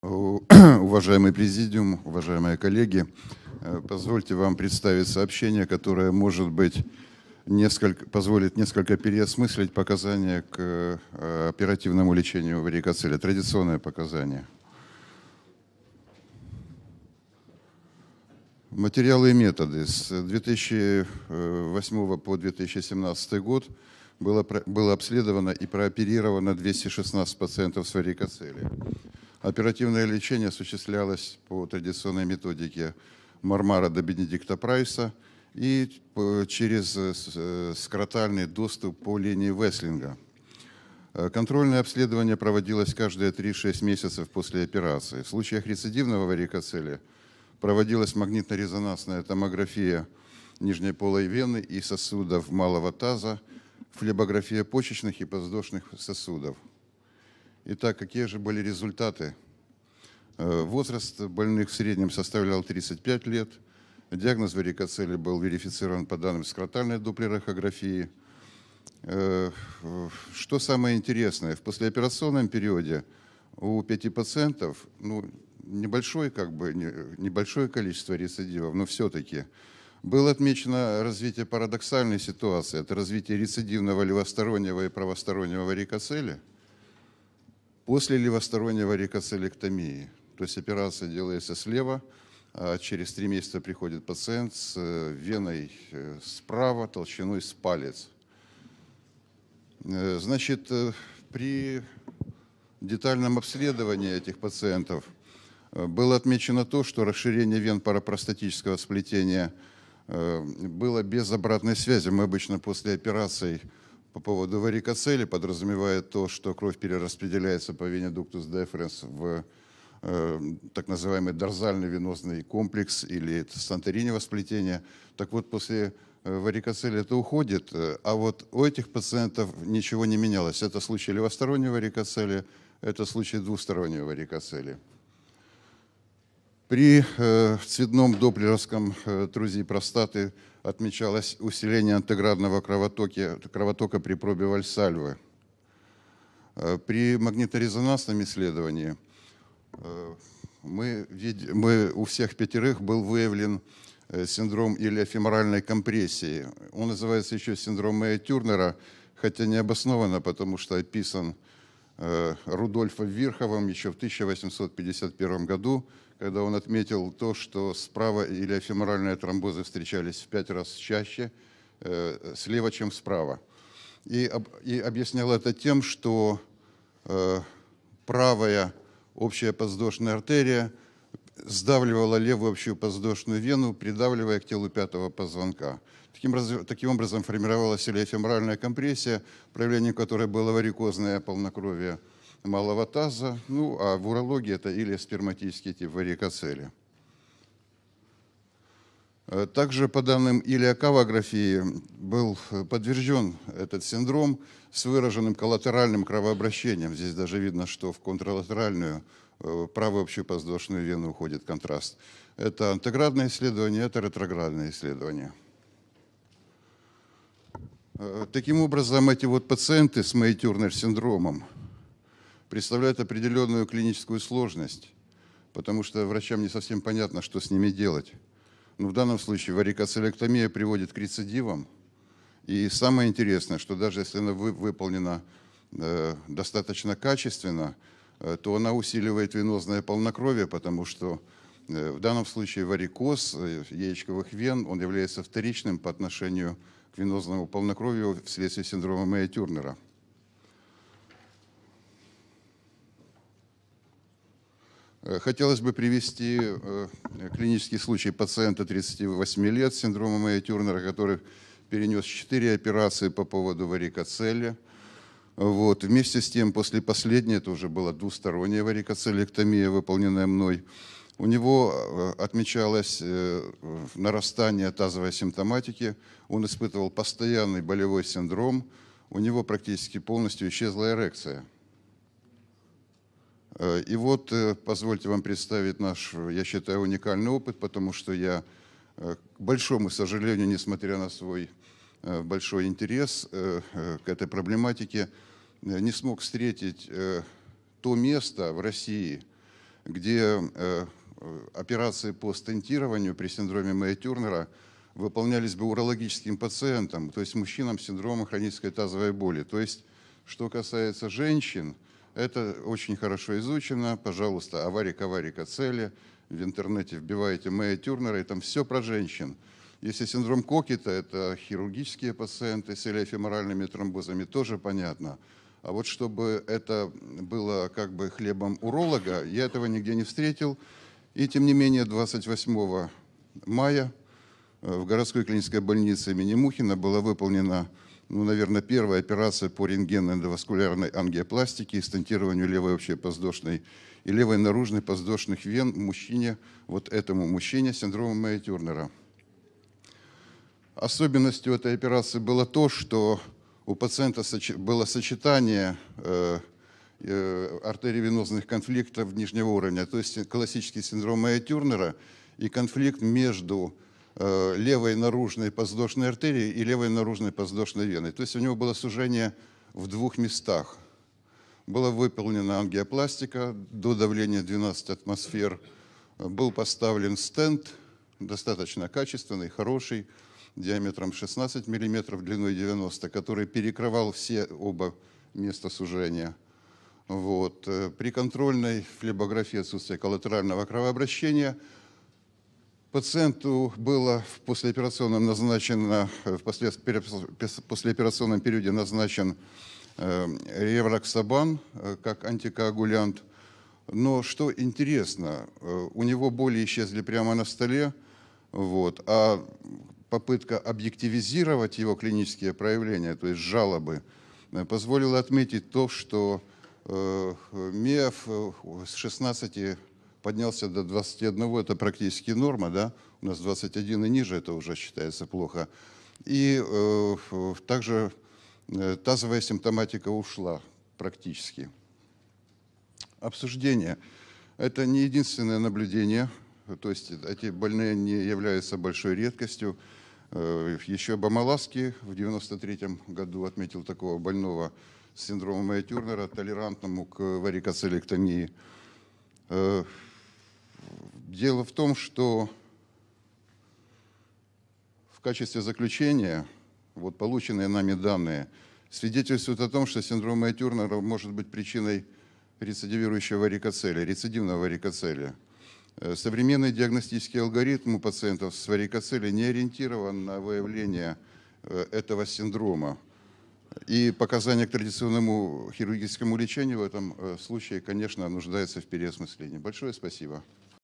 Уважаемый президиум, уважаемые коллеги, э, позвольте вам представить сообщение, которое, может быть, несколько, позволит несколько переосмыслить показания к э, оперативному лечению варикоцеля, традиционные показания. Материалы и методы. С 2008 по 2017 год было, было обследовано и прооперировано 216 пациентов с варикоцелей. Оперативное лечение осуществлялось по традиционной методике Мармара до Бенедикта Прайса и э, через э, э, скротальный доступ по линии Веслинга. Контрольное обследование проводилось каждые 3-6 месяцев после операции. В случаях рецидивного варикоцелия проводилась магнитно-резонансная томография нижней полой вены и сосудов малого таза, флебография почечных и подвздошных сосудов – Итак, какие же были результаты? Э, возраст больных в среднем составлял 35 лет. Диагноз варикоцели был верифицирован по данным скротальной дуплерохографии. Э, что самое интересное, в послеоперационном периоде у пяти пациентов, ну, небольшое, как бы, небольшое количество рецидивов, но все-таки было отмечено развитие парадоксальной ситуации. Это развитие рецидивного левостороннего и правостороннего варикоцеля – После левостороннего рекоцелектомии, то есть операция делается слева, а через три месяца приходит пациент с э, веной э, справа, толщиной с палец. Э, значит, при детальном обследовании этих пациентов было отмечено то, что расширение вен парапростатического сплетения было без обратной связи. Мы обычно после операции по поводу варикоцели подразумевает то, что кровь перераспределяется по венедуктус деференс в э, так называемый дорзальный венозный комплекс или сантеринего сплетение. Так вот, после э, варикоцели это уходит, э, а вот у этих пациентов ничего не менялось. Это случай левостороннего варикоцели, это случай двустороннего варикоцели. При э, цветном доплеровском э, трузе простаты – отмечалось усиление антеградного кровотока, кровотока при пробе вальсальвы. Э, при магниторезонансном исследовании э, мы, мы, у всех пятерых был выявлен э, синдром или феморальной компрессии. Он называется еще синдром Мэя Тюрнера, хотя не обоснованно, потому что описан Э, Рудольфом Вирховым еще в 1851 году, когда он отметил то, что справа или эфеморальные тромбозы встречались в пять раз чаще э, слева, чем справа. И, и объяснял это тем, что э, правая общая подвздошная артерия сдавливала левую общую подвздошную вену, придавливая к телу пятого позвонка – Таким, таким образом формировалась или компрессия, проявлением которой было варикозное полнокровие малого таза, ну а в урологии это или сперматический тип варикоцели. Э, также по данным илиокавографии был э, подтвержден этот синдром с выраженным коллатеральным кровообращением. Здесь даже видно, что в контралатеральную э, правую общую позвоночную вену уходит контраст. Это антеградное исследование, это ретроградное исследование. Э, таким образом, эти вот пациенты с маятюрным синдромом представляют определенную клиническую сложность, потому что врачам не совсем понятно, что с ними делать. Но ну, в данном случае варикоцелектомия приводит к рецидивам. И самое интересное, что даже если она выполнена э, достаточно качественно, э, то она усиливает венозное полнокровие, потому что в данном случае варикоз яичковых вен, он является вторичным по отношению к к венозному полнокровию вследствие синдрома Мэя Тюрнера. Э, хотелось бы привести э, клинический случай пациента 38 лет с синдромом Мэя Тюрнера, который перенес 4 операции по поводу варикоцелия. Вот. Вместе с тем, после последней, это уже была двусторонняя варикоцелектомия, выполненная мной у него э, отмечалось э, нарастание тазовой симптоматики, он испытывал постоянный болевой синдром, у него практически полностью исчезла эрекция. Э, и вот позвольте вам представить наш, я считаю, уникальный опыт, потому что я, к большому сожалению, несмотря на свой большой интерес к этой проблематике, не смог встретить то место в России, где Э, операции по стентированию при синдроме Мэя Тюрнера выполнялись бы урологическим пациентам, то есть мужчинам с синдромом хронической тазовой боли. То есть, что касается женщин, это очень хорошо изучено. Пожалуйста, аварик, аварика цели. В интернете вбиваете Мэя Тюрнера, и там все про женщин. Если синдром Кокита, это хирургические пациенты с элеофеморальными тромбозами, тоже понятно. А вот чтобы это было как бы хлебом уролога, я этого нигде не встретил. И тем не менее 28 мая э, в городской клинической больнице имени Мухина была выполнена, ну, наверное, первая операция по рентгенно-эндоваскулярной ангиопластике и стентированию левой общей и левой наружной воздушных вен мужчине, вот этому мужчине с синдромом Мэя Тюрнера. Особенностью этой операции было то, что у пациента было сочетание э, Э, артериовенозных конфликтов нижнего уровня, то есть классический синдром Мэя Тюрнера и конфликт между э, левой наружной подвздошной артерией и левой наружной подвздошной веной. То есть у него было сужение в двух местах. Была выполнена ангиопластика до давления 12 атмосфер. Был поставлен стенд, достаточно качественный, хороший, диаметром 16 мм, длиной 90, который перекрывал все оба места сужения – вот. Э, при контрольной флебографии отсутствия коллатерального кровообращения пациенту было в послеоперационном, назначено, э, в послеоперационном периоде назначен э, ревроксабан как антикоагулянт. Но что интересно, у него боли исчезли прямо на столе, вот, а попытка объективизировать его клинические проявления, то есть жалобы, позволила отметить то, что Э, МЕФ э, с 16 поднялся до 21, это практически норма, да? У нас 21 и ниже, это уже считается плохо. И э, также э, тазовая симптоматика ушла практически. Обсуждение. Это не единственное наблюдение, то есть эти больные не являются большой редкостью. Еще Бамаласки в 1993 году отметил такого больного с синдромом Тюрнера, толерантному к варикоцелектомии. Э, дело в том, что в качестве заключения вот полученные нами данные свидетельствуют о том, что синдром Мэй Тюрнера может быть причиной рецидивирующего варикоцелия, рецидивного варикоцелия. Э, современный диагностический алгоритм у пациентов с варикоцелией не ориентирован на выявление э, этого синдрома. И показания к традиционному хирургическому лечению в этом э, случае, конечно, нуждаются в переосмыслении. Большое спасибо.